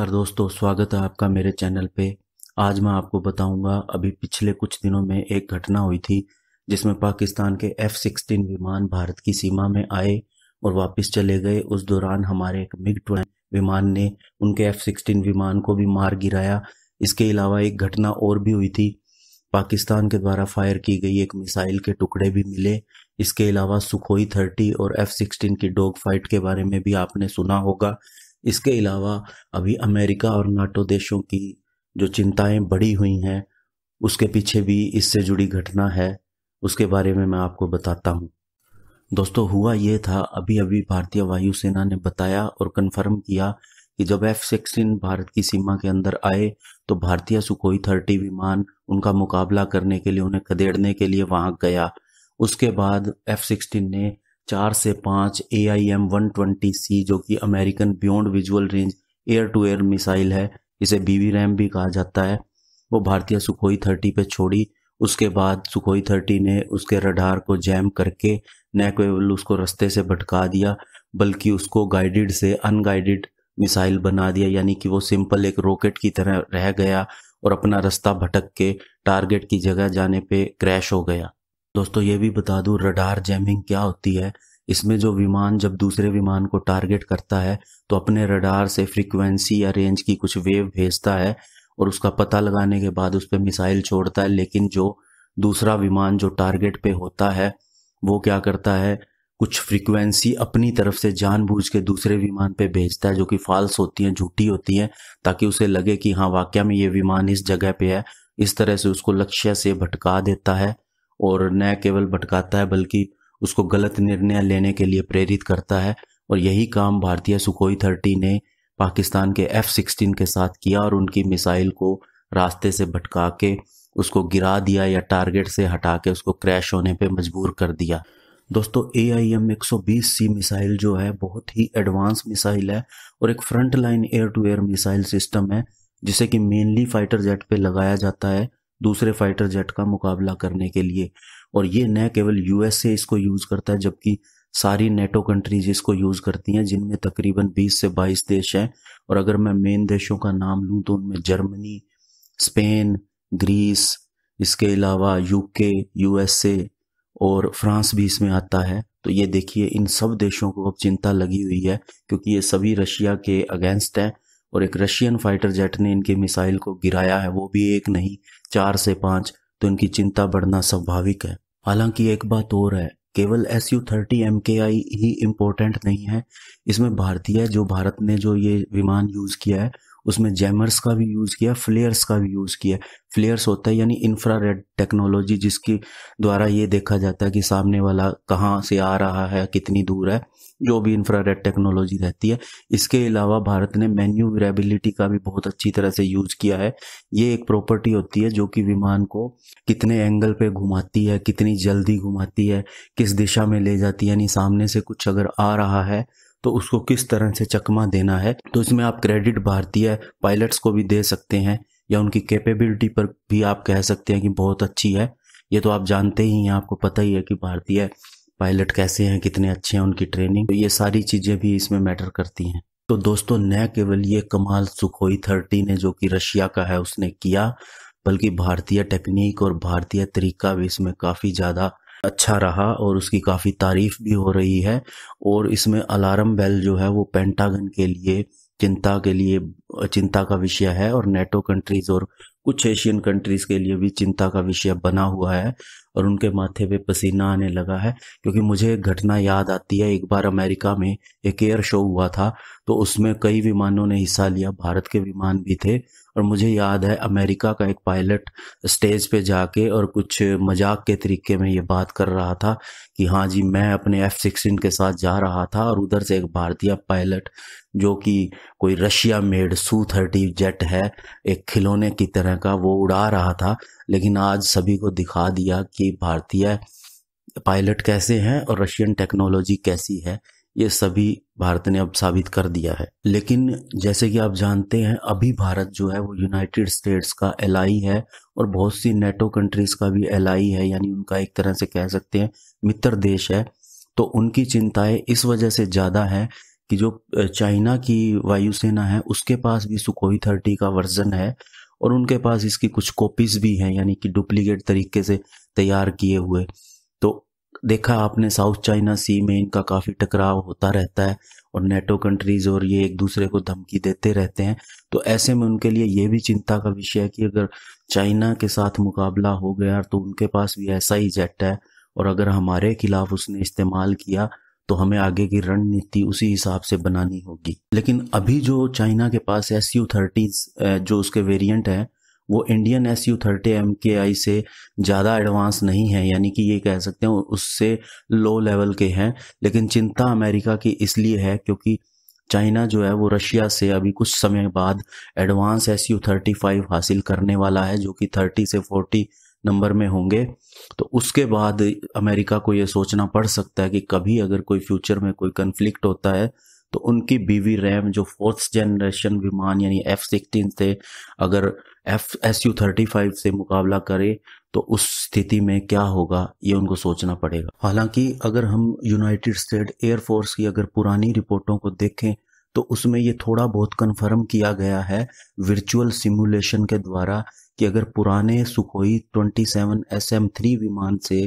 और दोस्तों स्वागत है आपका मेरे चैनल पे आज मैं आपको बताऊंगा अभी पिछले कुछ दिनों में एक घटना हुई थी जिसमें पाकिस्तान के एफ सिक्सटीन विमान भारत की सीमा में आए और वापस चले गए उस दौरान हमारे एक मिग विमान ने उनके एफ सिक्सटीन विमान को भी मार गिराया इसके अलावा एक घटना और भी हुई थी पाकिस्तान के द्वारा फायर की गई एक मिसाइल के टुकड़े भी मिले इसके अलावा सुखोई थर्टी और एफ सिक्सटीन की डॉग फाइट के बारे में भी आपने सुना होगा इसके अलावा अभी अमेरिका और नाटो देशों की जो चिंताएं बढ़ी हुई हैं उसके पीछे भी इससे जुड़ी घटना है उसके बारे में मैं आपको बताता हूँ दोस्तों हुआ ये था अभी अभी भारतीय वायुसेना ने बताया और कन्फर्म किया कि जब एफ सिक्सटीन भारत की सीमा के अंदर आए तो भारतीय सुखोई थर्टी विमान उनका मुकाबला करने के लिए उन्हें खदेड़ने के लिए वहां गया उसके बाद एफ सिक्सटीन ने चार से पाँच A I M one twenty C जो कि American beyond visual range air to air missile है इसे बीवी रैम भी कहा जाता है वो भारतीय सुखोई थर्टी पे छोड़ी उसके बाद सुखोई थर्टी ने उसके रडार को जैम करके न केवल उसको रास्ते से भटका दिया बल्कि उसको गाइडेड से अनगाइडेड मिसाइल बना दिया यानी कि वो सिंपल एक रॉकेट की तरह रह गया और अपना रास्ता भटक के टारगेट की जगह जाने पे क्रैश हो गया दोस्तों ये भी बता दूं रडार जैमिंग क्या होती है इसमें जो विमान जब दूसरे विमान को टारगेट करता है तो अपने रडार से फ्रीक्वेंसी या रेंज की कुछ वेव भेजता है और उसका पता लगाने के बाद उस पर मिसाइल छोड़ता है लेकिन जो दूसरा विमान जो टारगेट पे होता है वो क्या करता है कुछ फ्रीक्वेंसी अपनी तरफ से जानबूझ के दूसरे विमान पे भेजता है जो कि फॉल्स होती हैं झूठी होती हैं ताकि उसे लगे कि हाँ वाकया में ये विमान इस जगह पे है इस तरह से उसको लक्ष्य से भटका देता है और न केवल भटकाता है बल्कि उसको गलत निर्णय लेने के लिए प्रेरित करता है और यही काम भारतीय सुखोई थर्टी ने पाकिस्तान के एफ सिक्सटीन के साथ किया और उनकी मिसाइल को रास्ते से भटका के उसको गिरा दिया या टारगेट से हटा के उसको क्रैश होने पे मजबूर कर दिया दोस्तों ए आई एम एक सौ बीस सी मिसाइल जो है बहुत ही एडवांस मिसाइल है और एक front line air to air missile system है जिसे कि मेनली फाइटर जेट पे लगाया जाता है दूसरे फाइटर जेट का मुकाबला करने के लिए और ये न केवल यूएसए इसको यूज़ करता है जबकि सारी नेटो कंट्रीज इसको यूज़ करती हैं जिनमें तकरीबन 20 से 22 देश हैं और अगर मैं मेन देशों का नाम लूँ तो उनमें जर्मनी स्पेन ग्रीस इसके अलावा यूके यूएसए और फ्रांस भी इसमें आता है तो ये देखिए इन सब देशों को अब चिंता लगी हुई है क्योंकि ये सभी रशिया के अगेंस्ट हैं और एक रशियन फाइटर जेट ने इनके मिसाइल को गिराया है वो भी एक नहीं चार से पांच तो इनकी चिंता बढ़ना स्वाभाविक है हालांकि एक बात और है केवल S U thirty M K आई ही इम्पोर्टेंट नहीं है इसमें भारतीय जो भारत ने जो ये विमान यूज़ किया है उसमें जैमर्स का भी यूज़ किया फ्लेयर्स का भी यूज़ किया फ्लेयर्स होता है यानी इंफ्रारेड टेक्नोलॉजी जिसकी द्वारा ये देखा जाता है कि सामने वाला कहाँ से आ रहा है कितनी दूर है जो भी इंफ्रारेड टेक्नोलॉजी रहती है इसके अलावा भारत ने मैन्यूरेबिलिटी का भी बहुत अच्छी तरह से यूज किया है ये एक प्रॉपर्टी होती है जो कि विमान को कितने एंगल पे घुमाती है कितनी जल्दी घुमाती है किस दिशा में ले जाती है यानी सामने से कुछ अगर आ रहा है तो उसको किस तरह से चकमा देना है तो इसमें आप क्रेडिट भारतीय पायलट्स को भी दे सकते हैं या उनकी कैपेबिलिटी पर भी आप कह सकते हैं कि बहुत अच्छी है ये तो आप जानते ही हैं आपको पता ही है कि भारतीय पायलट कैसे हैं कितने अच्छे हैं उनकी ट्रेनिंग तो ये सारी चीज़ें भी इसमें मैटर करती हैं तो दोस्तों न केवल ये कमाल सुखोई थर्टी ने जो कि रशिया का है उसने किया बल्कि भारतीय टेक्निक और भारतीय तरीका भी इसमें काफ़ी ज़्यादा अच्छा रहा और उसकी काफ़ी तारीफ भी हो रही है और इसमें अलार्म बेल जो है वो पेंटागन के लिए चिंता के लिए चिंता का विषय है और नेटो कंट्रीज और कुछ एशियन कंट्रीज के लिए भी चिंता का विषय बना हुआ है और उनके माथे पे पसीना आने लगा है क्योंकि मुझे एक घटना याद आती है एक बार अमेरिका में एक एयर शो हुआ था तो उसमें कई विमानों ने हिस्सा लिया भारत के विमान भी थे और मुझे याद है अमेरिका का एक पायलट स्टेज पे जाके और कुछ मजाक के तरीके में ये बात कर रहा था कि हाँ जी मैं अपने एफ सिक्सटीन के साथ जा रहा था और उधर से एक भारतीय पायलट जो कि कोई Russia made Su thirty jet है एक खिलौने की तरह का वो उड़ा रहा था लेकिन आज सभी को दिखा दिया कि भारतीय पायलट कैसे हैं और रशियन टेक्नोलॉजी कैसी है ये सभी भारत ने अब साबित कर दिया है लेकिन जैसे कि आप जानते हैं अभी भारत जो है वो यूनाइटेड स्टेट्स का एलाई है और बहुत सी नेटो कंट्रीज का भी एलाई है यानी उनका एक तरह से कह सकते हैं मित्र देश है तो उनकी चिंताएं इस वजह से ज़्यादा हैं कि जो चाइना की वायुसेना है उसके पास भी सुखोई थर्टी का वर्जन है और उनके पास इसकी कुछ कॉपीज भी हैं यानी कि डुप्लीकेट तरीके से तैयार किए हुए तो देखा आपने साउथ चाइना सी में इनका काफ़ी टकराव होता रहता है और नेटो कंट्रीज़ और ये एक दूसरे को धमकी देते रहते हैं तो ऐसे में उनके लिए ये भी चिंता का विषय है कि अगर चाइना के साथ मुकाबला हो गया तो उनके पास भी ऐसा ही जेट है और अगर हमारे खिलाफ उसने इस्तेमाल किया तो हमें आगे की रणनीति उसी हिसाब से बनानी होगी लेकिन अभी जो चाइना के पास एस यू थर्टीज जो उसके वेरिएंट हैं वो Indian S U thirty M K I से ज़्यादा एडवांस नहीं है यानी कि ये कह सकते हैं उससे लो लेवल के हैं लेकिन चिंता अमेरिका की इसलिए है क्योंकि चाइना जो है वो रशिया से अभी कुछ समय बाद advance S U thirty five हासिल करने वाला है जो कि थर्टी से फोर्टी नंबर में होंगे तो उसके बाद अमेरिका को ये सोचना पड़ सकता है कि कभी अगर कोई फ्यूचर में कोई कन्फ्लिक्ट होता है तो उनकी बीवी रैम जो फोर्थ जनरेशन विमान यानी एफ सिक्सटीन से अगर F S U thirty five से मुकाबला करे तो उस स्थिति में क्या होगा ये उनको सोचना पड़ेगा हालांकि अगर हम यूनाइटेड स्टेट एयरफोर्स की अगर पुरानी रिपोर्टों को देखें तो उसमें ये थोड़ा बहुत कन्फर्म किया गया है वर्चुअल सिमुलेशन के द्वारा कि अगर पुराने सुखोई 27 थ्री विमान से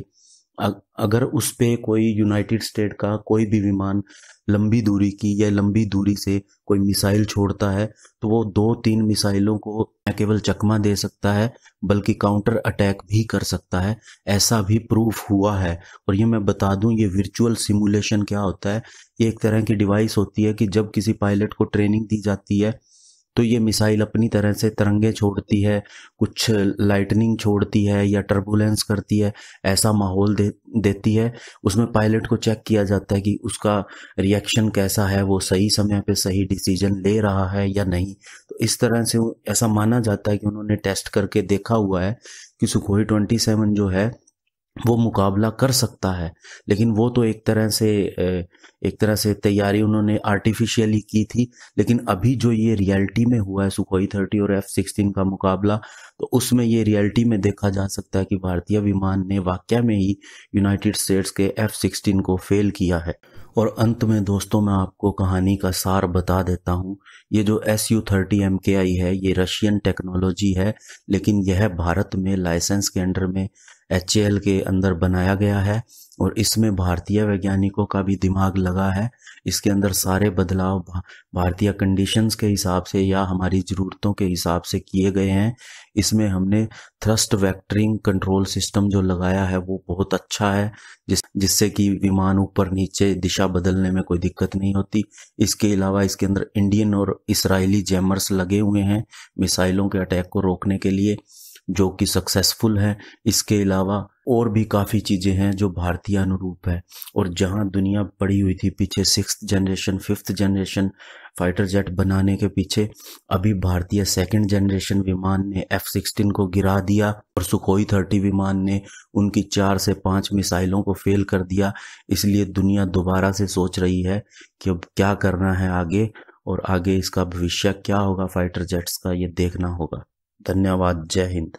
अगर उस पर कोई यूनाइटेड स्टेट का कोई भी विमान लंबी दूरी की या लंबी दूरी से कोई मिसाइल छोड़ता है तो वो दो तीन मिसाइलों को न केवल चकमा दे सकता है बल्कि काउंटर अटैक भी कर सकता है ऐसा भी प्रूफ हुआ है और ये मैं बता दूं ये वर्चुअल सिमुलेशन क्या होता है ये एक तरह की डिवाइस होती है कि जब किसी पायलट को ट्रेनिंग दी जाती है तो ये मिसाइल अपनी तरह से तरंगे छोड़ती है कुछ लाइटनिंग छोड़ती है या टर्बुलेंस करती है ऐसा माहौल दे देती है उसमें पायलट को चेक किया जाता है कि उसका रिएक्शन कैसा है वो सही समय पे सही डिसीजन ले रहा है या नहीं तो इस तरह से ऐसा माना जाता है कि उन्होंने टेस्ट करके देखा हुआ है कि सुखोई ट्वेंटी सेवन जो है वो मुकाबला कर सकता है लेकिन वो तो एक तरह से एक तरह से तैयारी उन्होंने आर्टिफिशियली की थी लेकिन अभी जो ये रियलिटी में हुआ है सुखोई थर्टी और एफ सिक्सटीन का मुकाबला तो उसमें ये रियलिटी में देखा जा सकता है कि भारतीय विमान ने वाक्य में ही यूनाइटेड स्टेट्स के एफ सिक्सटीन को फेल किया है और अंत में दोस्तों मैं आपको कहानी का सार बता देता हूँ ये जो S U thirty M K आई है ये रशियन टेक्नोलॉजी है लेकिन यह भारत में लाइसेंस के अंडर में एच के अंदर बनाया गया है और इसमें भारतीय वैज्ञानिकों का भी दिमाग लगा है इसके अंदर सारे बदलाव भारतीय कंडीशंस के हिसाब से या हमारी ज़रूरतों के हिसाब से किए गए हैं इसमें हमने थ्रस्ट वैक्टरिंग कंट्रोल सिस्टम जो लगाया है वो बहुत अच्छा है जिस जिससे कि विमान ऊपर नीचे दिशा बदलने में कोई दिक्कत नहीं होती इसके अलावा इसके अंदर इंडियन और इसराइली जैमर्स लगे हुए हैं मिसाइलों के अटैक को रोकने के लिए जो कि सक्सेसफुल हैं इसके अलावा और भी काफ़ी चीज़ें हैं जो भारतीय अनुरूप है और जहां दुनिया पड़ी हुई थी पीछे six generation fifth generation fighter jet बनाने के पीछे अभी भारतीय सेकंड जनरेशन विमान ने एफ सिक्सटीन को गिरा दिया और सुखोई थर्टी विमान ने उनकी चार से पांच मिसाइलों को फेल कर दिया इसलिए दुनिया दोबारा से सोच रही है कि अब क्या करना है आगे और आगे इसका भविष्य क्या होगा फाइटर जेट्स का ये देखना होगा धन्यवाद जय हिंद